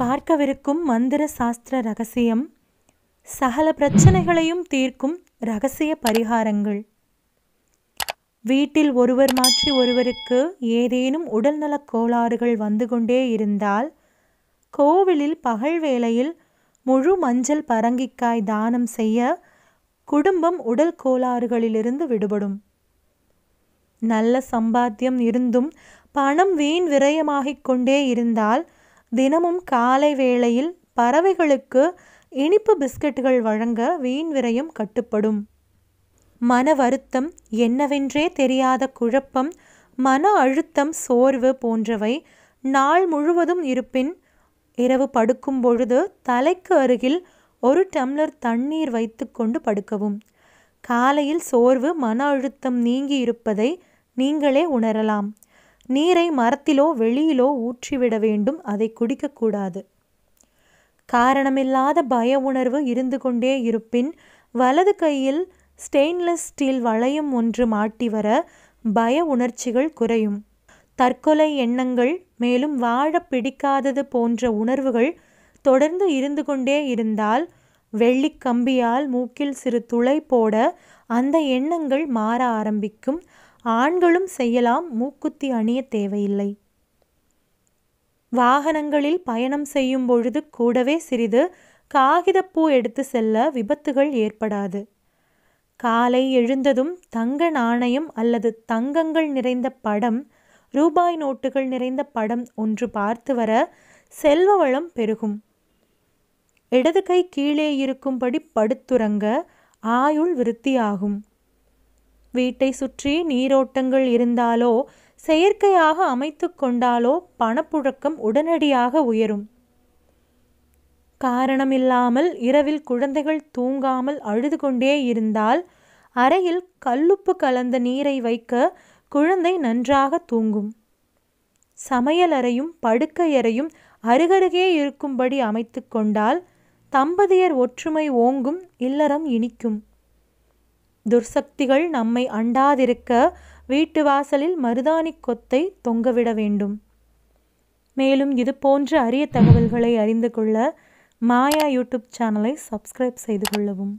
பார்க்கவிருக்கும் மந்திர சாஸ்திர ரகசியம் சகல பிரச்சனைகளையும் தீர்க்கும் ரகசிய பரிகாரங்கள் வீட்டில் ஒருவர் மாற்றி ஒருவருக்கு ஏதேனும் உடல்நலக் கோளாறுகள் வந்து கொண்டே இருந்தால் கோவிலில் பகல் வேளையில் முழு மஞ்சள் பரங்கிக்காய் தானம் செய்ய குடும்பம் உடல் கோளாறுகளிலிருந்து விடுபடும் நல்ல சம்பாத்தியம் இருந்தும் பணம் வீண் விரயமாகிக் கொண்டே இருந்தால் தினமும் காலை வேளையில் பறவைகளுக்கு இனிப்பு பிஸ்கட்டுகள் வழங்க வீண் விரையும் கட்டுப்படும் மன வருத்தம் என்னவென்றே தெரியாத குழப்பம் மன அழுத்தம் சோர்வு போன்றவை நாள் முழுவதும் இருப்பின் இரவு படுக்கும் பொழுது தலைக்கு அருகில் ஒரு டம்ளர் தண்ணீர் வைத்துக்கொண்டு படுக்கவும் காலையில் சோர்வு மன அழுத்தம் நீங்கி இருப்பதை நீங்களே உணரலாம் நீரை மரத்திலோ வெளியிலோ ஊற்றிவிட வேண்டும் அதை குடிக்கக்கூடாது காரணமில்லாத பய உணர்வு இருந்து கொண்டே இருப்பின் வலது கையில் ஸ்டெயின்லெஸ் ஸ்டீல் வளையம் ஒன்று மாட்டி வர பய உணர்ச்சிகள் குறையும் தற்கொலை எண்ணங்கள் மேலும் வாழ பிடிக்காதது போன்ற உணர்வுகள் தொடர்ந்து இருந்து கொண்டே இருந்தால் வெள்ளி கம்பியால் மூக்கில் சிறு துளை போட அந்த எண்ணங்கள் மாற ஆரம்பிக்கும் ஆண்களும் செய்யலாம் மூக்குத்தி அணிய தேவையில்லை வாகனங்களில் பயணம் செய்யும் பொழுது கூடவே சிறிது காகிதப்பூ எடுத்து செல்ல விபத்துகள் ஏற்படாது காலை எழுந்ததும் தங்க நாணயம் அல்லது தங்கங்கள் நிறைந்த படம் ரூபாய் நோட்டுகள் நிறைந்த படம் ஒன்று பார்த்து வர செல்வ வளம் பெருகும் இடது கை கீழே இருக்கும்படி படுத்துறங்க ஆயுள் விருத்தியாகும் வீட்டை சுற்றி நீரோட்டங்கள் இருந்தாலோ செயற்கையாக அமைத்து கொண்டாலோ பணப்புழக்கம் உடனடியாக உயரும் காரணமில்லாமல் இரவில் குழந்தைகள் தூங்காமல் அழுது கொண்டே இருந்தால் அறையில் கல்லுப்பு கலந்த நீரை வைக்க குழந்தை நன்றாக தூங்கும் சமையலறையும் படுக்கையறையும் அருகருகே இருக்கும்படி அமைத்து கொண்டால் தம்பதியர் ஒற்றுமை ஓங்கும் இல்லறம் இனிக்கும் துர்சக்திகள் நம்மை அண்டாதிருக்க வீட்டு வாசலில் மருதாணி கொத்தை தொங்கவிட வேண்டும் மேலும் இது போன்ற அரிய தகவல்களை அறிந்து கொள்ள மாயா யூடியூப் சேனலை சப்ஸ்கிரைப் செய்து கொள்ளவும்